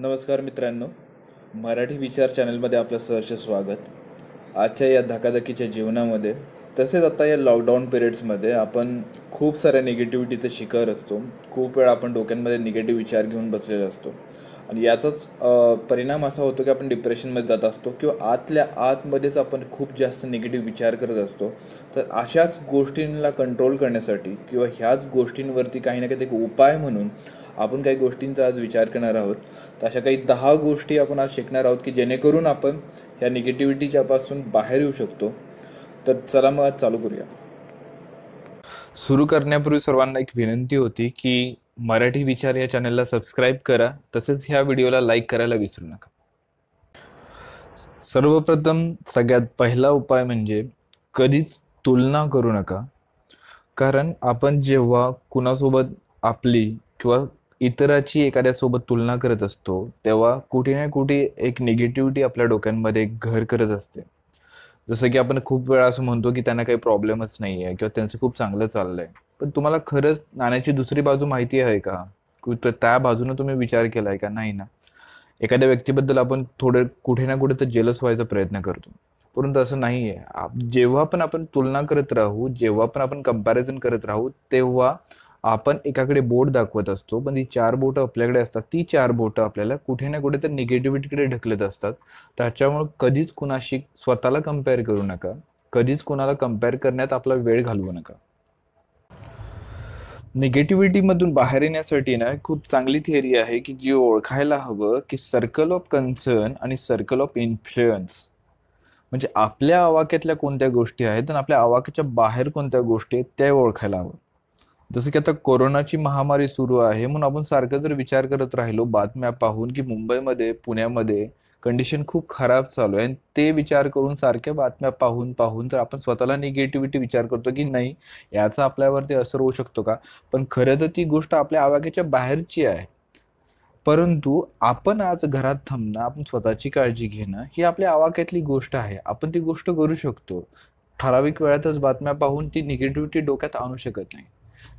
नमस्कार मित्रांनो मराठी विचार चॅनलमध्ये आपलं सहर्ष स्वागत आजच्या या धकाधकीच्या जीवनामध्ये तसेच आता या लॉकडाऊन पिरियड्समध्ये आपण खूप साऱ्या निगेटिव्हिटीचा शिकार असतो खूप वेळा आपण डोक्यांमध्ये निगेटिव्ह विचार घेऊन बसलेला असतो आणि याचाच परिणाम असा होतो की आपण डिप्रेशनमध्ये जात असतो किंवा आतल्या आतमध्येच आपण खूप जास्त निगेटिव्ह विचार करत असतो तर अशाच गोष्टींना कंट्रोल करण्यासाठी किंवा ह्याच गोष्टींवरती काही ना काही एक उपाय म्हणून आपण काही गोष्टींचा आज विचार करणार आहोत तर अशा काही दहा गोष्टी आपण आज शिकणार आहोत की जेणेकरून आपण ह्या निगेटिव्हिटीच्यापासून बाहेर येऊ शकतो तर चला मग चालू करूया सुरू करण्यापूर्वी सर्वांना एक विनंती होती की मराठी विचार या चॅनलला सबस्क्राईब करा तसेच ह्या व्हिडिओला लाईक करायला विसरू नका सर्वप्रथम सगळ्यात पहिला उपाय म्हणजे कधीच तुलना करू नका कारण आपण जेव्हा कुणासोबत आपली किंवा इतराची एखाद्या सोबत तुलना करत असतो तेव्हा कुठे ना कुठे एक निगेटिव्हिटी आपल्या डोक्यांमध्ये घर करत असते जसं की आपण खूप वेळा असं म्हणतो की त्यांना काही प्रॉब्लेमच नाही आहे किंवा त्यांचं खूप चांगलं चाललंय पण तुम्हाला खरंच नाण्याची दुसरी बाजू माहिती आहे का त्या बाजूने तुम्ही विचार केलाय का नाही ना एखाद्या व्यक्तीबद्दल आपण थोडं कुठे ना कुठे तर जेलस व्हायचा प्रयत्न करतो परंतु असं नाही आहे जेव्हा पण आपण तुलना करत राहू जेव्हा पण आपण कंपॅरिझन करत राहू तेव्हा आपण एकाकडे बोट दाखवत असतो पण ती चार बोट आपल्याकडे असतात ती चार बोटं आपल्याला कुठे ना कुठे तर निगेटिव्हिटीकडे ढकलत असतात त्याच्यामुळे कधीच कुणाशी स्वतःला कम्पेअर करू नका कधीच कुणाला कम्पेअर करण्यात आपला वेळ घालवू नका मधून बाहेर येण्यासाठी ना खूप चांगली थिअरी आहे की जी ओळखायला हवं की सर्कल ऑफ कन्सर्न आणि सर्कल ऑफ इन्फ्लुएन्स म्हणजे आपल्या आवाक्यातल्या कोणत्या गोष्टी आहेत आणि आपल्या आवाक्याच्या बाहेर कोणत्या गोष्टी आहेत त्या ओळखायला हवं जसं की आता कोरोनाची महामारी सुरू आहे म्हणून आपण सारखं जर विचार करत राहिलो बातम्या पाहून की मुंबईमध्ये पुण्यामध्ये कंडिशन खूप खराब चालू आहे आणि ते विचार करून सारख्या बातम्या पाहून पाहून तर आपण स्वतःला निगेटिव्हिटी विचार करतो की नाही याचा आपल्यावरती असर होऊ शकतो का पण खरं तर ती गोष्ट आपल्या आवाक्याच्या बाहेरची आहे परंतु आपण आज घरात थांबणं आपण स्वतःची काळजी घेणं ही आपल्या आवाक्यातली गोष्ट आहे आपण ती गोष्ट करू शकतो ठराविक वेळातच बातम्या पाहून ती निगेटिव्हिटी डोक्यात आणू शकत नाही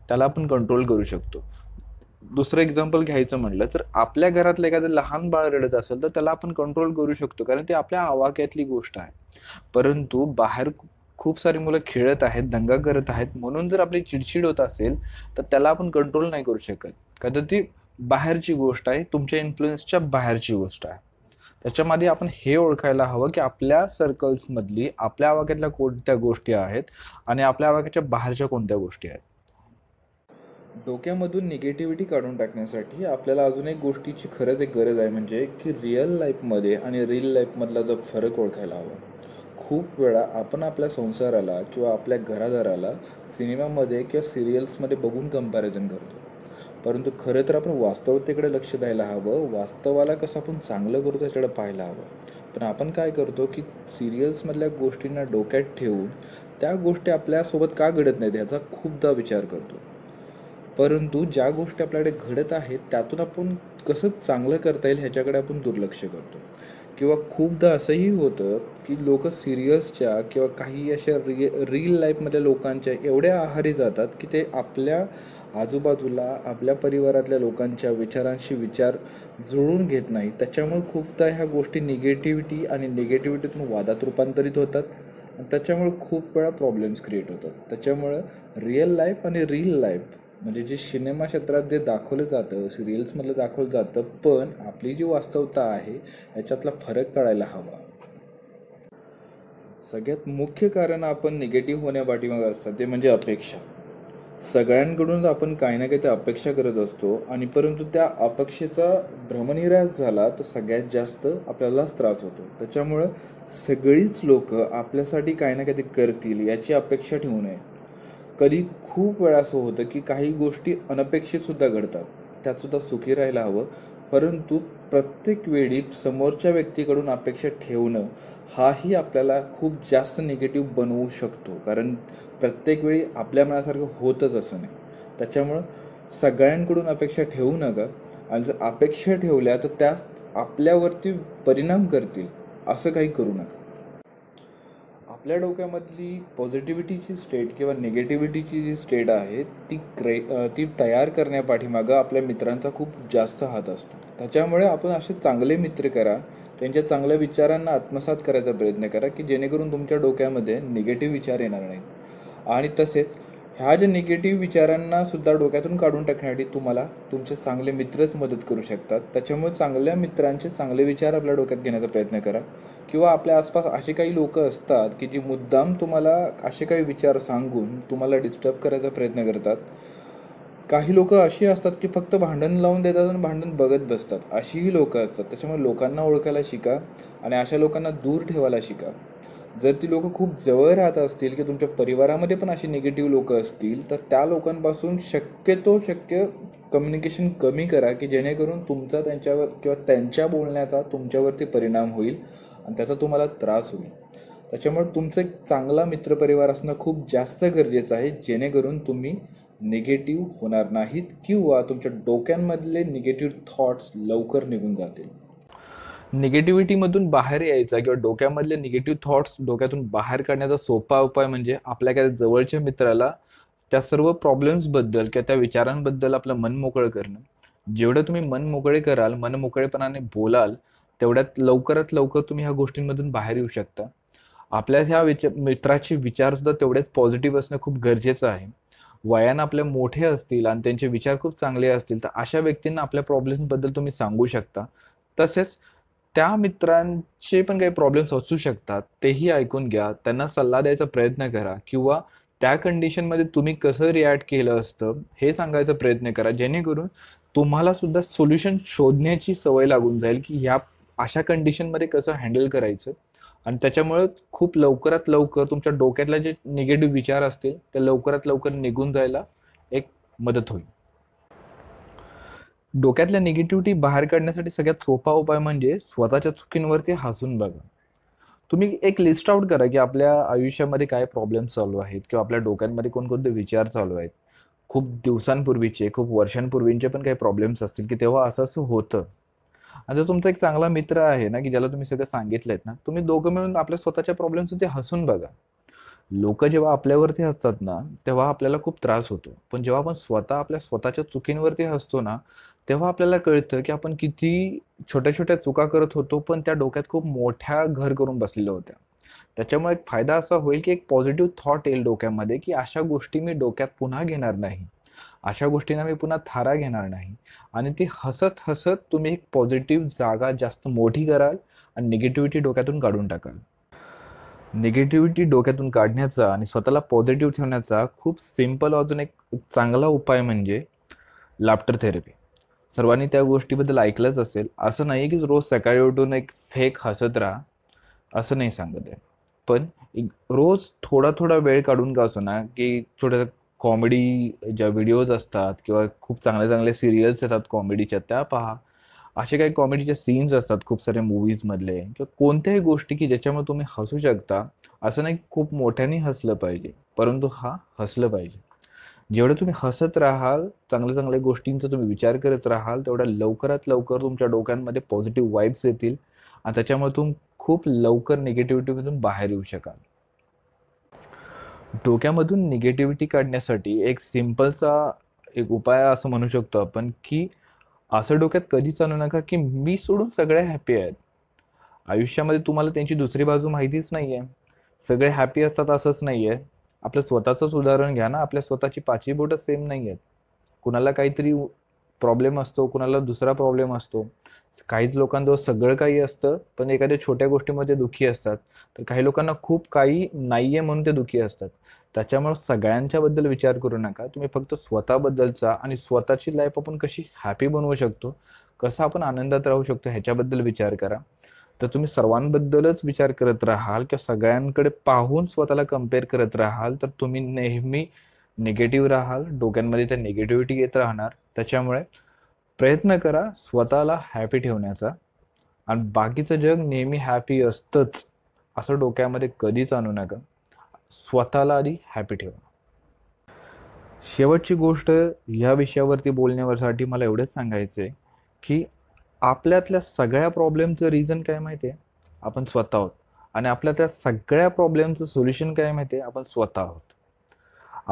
त्याला आपण कंट्रोल करू शकतो दुसरं एक्झाम्पल घ्यायचं म्हटलं तर आपल्या घरातलं एखादं लहान बाळ रडत असेल तर त्याला आपण कंट्रोल करू शकतो कारण ती आपल्या आवाक्यातली गोष्ट आहे परंतु बाहेर खूप सारी मुलं खेळत आहेत दंगा करत आहेत म्हणून जर आपली चिडचिड होत असेल तर त्याला आपण कंट्रोल नाही करू शकत कारण ती बाहेरची गोष्ट आहे तुमच्या इन्फ्लुएन्सच्या बाहेरची गोष्ट आहे त्याच्यामध्ये आपण हे ओळखायला हवं की आपल्या सर्कल्समधली आपल्या आवाक्यातल्या कोणत्या गोष्टी आहेत आणि आपल्या आवाक्याच्या बाहेरच्या कोणत्या गोष्टी आहेत डोक्यामधून निगेटिव्हिटी काढून टाकण्यासाठी आपल्याला अजून एक गोष्टीची खरंच एक गरज आहे म्हणजे की रिअल लाईफमध्ये आणि रील लाईफमधला जो फरक ओळखायला हवा खूप वेळा आपण आपल्या संसाराला किंवा आपल्या घरादाराला सिनेमामध्ये किंवा सिरियल्समध्ये बघून कंपॅरिझन करतो परंतु खरं तर आपण वास्तवतेकडे लक्ष द्यायला हवं वास्तवाला कसं आपण चांगलं करतो त्याच्याकडे पाहायला हवं पण आपण काय करतो की सिरियल्समधल्या गोष्टींना डोक्यात ठेवून त्या गोष्टी आपल्यासोबत का घडत नाहीत ह्याचा खूपदा विचार करतो परंतु ज्या गोष्टी आपल्याकडे घडत आहेत त्यातून आपण कसं चांगलं करता येईल ह्याच्याकडे आपण दुर्लक्ष करतो किंवा खूपदा असंही होतं की लोक सिरियसच्या किंवा काही अशा रि रील लाईफमधल्या लोकांच्या एवढ्या आहारी जातात की ते आपल्या आजूबाजूला आपल्या परिवारातल्या लोकांच्या विचारांशी विचार जुळून घेत नाही त्याच्यामुळे खूपदा ह्या गोष्टी निगेटिव्हिटी आणि निगेटिव्हिटीतून वादात रूपांतरित होतात त्याच्यामुळे खूप वेळा प्रॉब्लेम्स क्रिएट होतात त्याच्यामुळं रिअल लाईफ आणि रील लाईफ म्हणजे जे सिनेमा क्षेत्रात जे दाखवलं जातं सिरियल्समधलं दाखवलं जातं पण आपली जी वास्तवता आहे याच्यातला फरक कळायला हवा सगळ्यात मुख्य कारण आपण निगेटिव्ह होण्यापाठीमागं असतात ते म्हणजे अपेक्षा सगळ्यांकडून आपण काही ना काही अपेक्षा करत असतो आणि परंतु त्या अपेक्षेचा भ्रमनिरास झाला तर सगळ्यात जास्त आपल्यालाच त्रास होतो त्याच्यामुळं सगळीच लोक आपल्यासाठी काही ना काही करतील याची अपेक्षा ठेवू नये कधी खूप वेळा असं होतं की काही गोष्टी अनपेक्षितसुद्धा घडतात त्यातसुद्धा सुखी राहायला हवं परंतु प्रत्येक वेळी समोरच्या व्यक्तीकडून अपेक्षा ठेवणं हाही आपल्याला खूप जास्त निगेटिव्ह बनवू शकतो कारण प्रत्येक वेळी आपल्या मनासारखं होतच असं नाही त्याच्यामुळं सगळ्यांकडून अपेक्षा ठेवू नका आणि जर अपेक्षा ठेवल्या तर त्या आपल्यावरती परिणाम करतील असं काही करू नका आपल्या डोक्यामधली पॉझिटिव्हिटीची स्टेट किंवा निगेटिव्हिटीची जी स्टेट आहे ती क्रे ती तयार करण्यापाठीमागं आपल्या मित्रांचा खूप जास्त हात असतो त्याच्यामुळे आपण असे चांगले मित्र करा त्यांच्या चांगल्या विचारांना आत्मसात करायचा प्रयत्न करा की जेणेकरून तुमच्या डोक्यामध्ये निगेटिव्ह विचार येणार नाहीत आणि तसेच ह्या ज्या निगेटिव्ह विचारांना सुद्धा डोक्यातून काढून टाकण्यासाठी तुम्हाला तुमचे चांगले मित्रच मदत करू शकतात त्याच्यामुळे चांगल्या मित्रांचे चांगले विचार आपल्या डोक्यात घेण्याचा प्रयत्न करा किंवा आपल्या आसपास असे काही लोक असतात की जी मुद्दाम तुम्हाला असे काही विचार सांगून तुम्हाला डिस्टर्ब करायचा प्रयत्न करतात काही लोक अशी असतात की फक्त भांडण लावून देतात आणि भांडण बघत बसतात अशीही लोकं असतात त्याच्यामुळे लोकांना ओळखायला शिका आणि अशा लोकांना दूर ठेवायला शिका जर ती लोकं खूप जवळ राहत असतील की तुमच्या परिवारामध्ये पण अशी निगेटिव्ह लोकं असतील तर त्या लोकांपासून शक्यतो शक्य कम्युनिकेशन कमी करा की जेणेकरून तुमचा त्यांच्यावर किंवा त्यांच्या बोलण्याचा तुमच्यावरती परिणाम होईल आणि त्याचा तुम्हाला त्रास होईल त्याच्यामुळे तुमचं एक चांगला मित्रपरिवार असणं खूप जास्त गरजेचं आहे जेणेकरून तुम्ही निगेटिव्ह होणार नाहीत किंवा तुमच्या डोक्यांमधले निगेटिव्ह थॉट्स लवकर निघून जातील निगेटिव्हिटीमधून बाहेर यायचा किंवा डोक्यामधले निगेटिव्ह थॉट्स डोक्यातून बाहेर काढण्याचा सोपा उपाय म्हणजे आपल्या जवळच्या मित्राला त्या सर्व प्रॉब्लेम्सबद्दल किंवा त्या विचारांबद्दल आपलं मन मोकळं करणं जेवढं तुम्ही मन मोकळे कराल मन मोकळेपणाने बोलाल तेवढ्यात लवकरात लवकर तुम्ही ह्या गोष्टींमधून बाहेर येऊ शकता आपल्या ह्या विचार मित्राचे विचारसुद्धा तेवढेच पॉझिटिव्ह असणं खूप गरजेचं आहे वयानं आपल्या मोठे असतील आणि त्यांचे विचार खूप चांगले असतील तर अशा व्यक्तींना आपल्या प्रॉब्लेम्सबद्दल तुम्ही सांगू शकता तसेच त्या मित्रांचे पण काही प्रॉब्लेम्स असू शकतात तेही ऐकून घ्या त्यांना सल्ला द्यायचा प्रयत्न करा किंवा त्या कंडिशनमध्ये तुम्ही कसं रिॲक्ट केलं असतं हे सांगायचा प्रयत्न करा जेणेकरून तुम्हाला सुद्धा सोल्युशन शोधण्याची सवय लागून जाईल की ह्या अशा कंडिशनमध्ये कसं हँडल करायचं आणि त्याच्यामुळे खूप लवकरात लवकर तुमच्या डोक्यातला जे निगेटिव्ह विचार असतील ते लवकरात लवकर निघून जायला एक मदत होईल डोक्यातल्या निगेटिव्हिटी बाहेर काढण्यासाठी सगळ्यात सोपा उपाय म्हणजे स्वतःच्या चुकींवरती हसून बघा तुम्ही एक लिस्ट आउट करा की आपल्या आयुष्यामध्ये काय प्रॉब्लेम चालू आहेत किंवा आपल्या डोक्यांमध्ये कोणकोणते विचार चालू आहेत खूप दिवसांपूर्वीचे खूप वर्षांपूर्वींचे पण काही प्रॉब्लेम्स असतील की तेव्हा असं असं होतं आणि जर तुमचा एक चांगला मित्र आहे ना की ज्याला तुम्ही सगळं सांगितलं ना तुम्ही दोघं मिळून आपल्या स्वतःच्या ते हसून बघा लोक जेव्हा आपल्यावरती हसतात ना तेव्हा आपल्याला खूप त्रास होतो पण जेव्हा आपण स्वतः आपल्या स्वतःच्या चुकींवरती हसतो ना तेव्हा आपल्याला कळतं की आपण किती छोट्या छोट्या चुका करत होतो पण त्या डोक्यात खूप मोठ्या घर करून बसलेल्या होत्या त्याच्यामुळे एक फायदा असा होईल की एक पॉझिटिव्ह थॉट येईल डोक्यामध्ये की अशा गोष्टी मी डोक्यात पुन्हा घेणार नाही अशा गोष्टींना मी पुन्हा थारा घेणार नाही आणि ती हसत हसत तुम्ही एक पॉझिटिव्ह जागा जास्त मोठी कराल आणि निगेटिव्हिटी डोक्यातून काढून टाकाल निगेटिव्हिटी डोक्यातून काढण्याचा आणि स्वतःला पॉझिटिव्ह ठेवण्याचा खूप सिम्पल अजून एक चांगला उपाय म्हणजे लॅप्टर थेरपी सर्वांनी त्या गोष्टीबद्दल ऐकलंच असेल असं नाही की रोज सकाळी उठून एक फेक हसत राहा असं नाही सांगत आहे पण एक रोज थोडा थोडा वेळ काढून का असो ना की थोडंसं कॉमेडी ज्या व्हिडिओज असतात किंवा खूप चांगले चांगले सिरियल्स येतात कॉमेडीच्या त्या पहा असे काही कॉमेडीचे सीन्स असतात खूप सारे मूवीजमधले किंवा कोणत्याही गोष्टी की ज्याच्यामुळे तुम्ही हसू शकता असं नाही खूप मोठ्याने हसलं पाहिजे परंतु हा हसलं पाहिजे जेवढं तुम्ही हसत राहाल चांगल्या चांगल्या गोष्टींचा तुम्ही विचार करत राहाल तेवढ्या लवकरात लवकर तुमच्या डोक्यांमध्ये पॉझिटिव्ह वाईब्स येतील आणि त्याच्यामुळे तुम्ही खूप लवकर निगेटिव्हिटीमधून बाहेर येऊ शकाल डोक्यामधून निगेटिव्हिटी काढण्यासाठी एक सिम्पलचा एक उपाय असं म्हणू शकतो आपण की असं डोक्यात कधी चालू नका की मी सोडून सगळे हॅपी आहेत आयुष्यामध्ये तुम्हाला त्यांची दुसरी बाजू माहितीच नाही आहे सगळे हॅपी असतात असंच नाही आहे आपलं स्वतःचंच उदाहरण घ्या ना आपल्या स्वतःची पाचवी बोट सेम नाही आहेत कुणाला काहीतरी प्रॉब्लेम असतो कुणाला दुसरा प्रॉब्लेम असतो काही लोकांजवळ सगळं काही असतं पण एखाद्या छोट्या गोष्टीमध्ये दुःखी असतात तर काही लोकांना खूप काही नाही आहे म्हणून ते दुखी असतात त्याच्यामुळे सगळ्यांच्याबद्दल विचार करू नका तुम्ही फक्त स्वतःबद्दलचा आणि स्वतःची लाईफ आपण कशी हॅपी बनवू शकतो कसं आपण आनंदात राहू शकतो ह्याच्याबद्दल विचार करा तर तुम्ही सर्वांबद्दलच विचार करत राहाल किंवा सगळ्यांकडे पाहून स्वतःला कम्पेअर करत राहाल तर तुम्ही नेहमी निगेटिव्ह राहाल डोक्यांमध्ये त्या निगेटिव्हिटी येत राहणार त्याच्यामुळे प्रयत्न करा स्वतःला हॅपी ठेवण्याचा आणि बाकीचं जग नेहमी हॅपी असतंच असं डोक्यामध्ये कधीच आणू नका स्वतःला आधी हॅपी ठेवा शेवटची गोष्ट या विषयावरती बोलण्यासाठी मला एवढंच सांगायचं आहे की आपल्यातल्या सगळ्या प्रॉब्लेमचं रिझन काय माहिती आहे आपण स्वतः आहोत आणि आपल्या त्या सगळ्या प्रॉब्लेमचं सोल्युशन काय माहिती आहे आपण स्वतः आहोत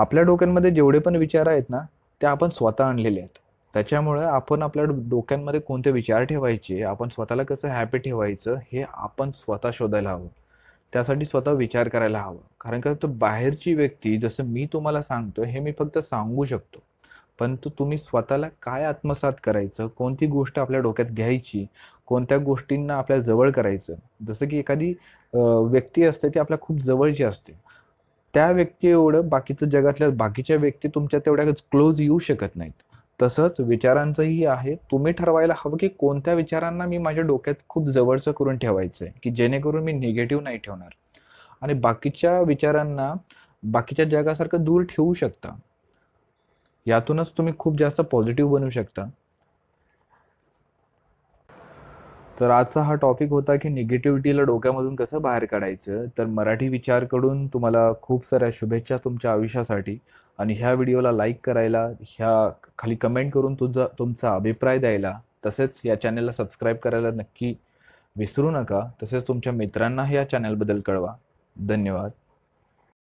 आपल्या डोक्यांमध्ये जेवढे पण विचार आहेत ना ते आपण स्वतः आणलेले आहेत त्याच्यामुळे आपण आपल्या डोक्यांमध्ये कोणते विचार ठेवायचे आपण स्वतःला कसं हॅपी ठेवायचं हे आपण स्वतः शोधायला हवं त्यासाठी स्वतः विचार करायला हवा कारण का तो बाहेरची व्यक्ती जसं मी तुम्हाला सांगतो हे मी फक्त सांगू शकतो परंतु तुम्ही स्वतःला काय आत्मसात करायचं कोणती गोष्ट आपल्या डोक्यात घ्यायची कोणत्या गोष्टींना आपल्या जवळ करायचं जसं की एखादी व्यक्ती असते ती आपल्या खूप जवळची असते त्या व्यक्ती एवढं बाकीचं जगातल्या बाकीच्या व्यक्ती तुमच्या तेवढ्या क्लोज येऊ शकत नाहीत तसंच विचारांचंही आहे तुम्ही ठरवायला हवं की कोणत्या विचारांना मी माझ्या डोक्यात खूप जवळचं करून ठेवायचं आहे की जेणेकरून मी निगेटिव्ह नाही ठेवणार आणि बाकीच्या विचारांना बाकीच्या जगासारखं दूर ठेवू शकता यातूनच तुम्ही खूप जास्त पॉझिटिव्ह बनू शकता तर आजचा हा टॉपिक होता की निगेटिव्हिटीला डोक्यामधून कसं बाहेर काढायचं तर मराठी विचारकडून तुम्हाला खूप साऱ्या शुभेच्छा तुमच्या आयुष्यासाठी आणि ह्या व्हिडिओला लाईक करायला ह्या खाली कमेंट करून तुझा तुमचा अभिप्राय द्यायला तसेच या चॅनलला सबस्क्राईब करायला नक्की विसरू नका तसेच तुमच्या मित्रांना या चॅनलबद्दल कळवा धन्यवाद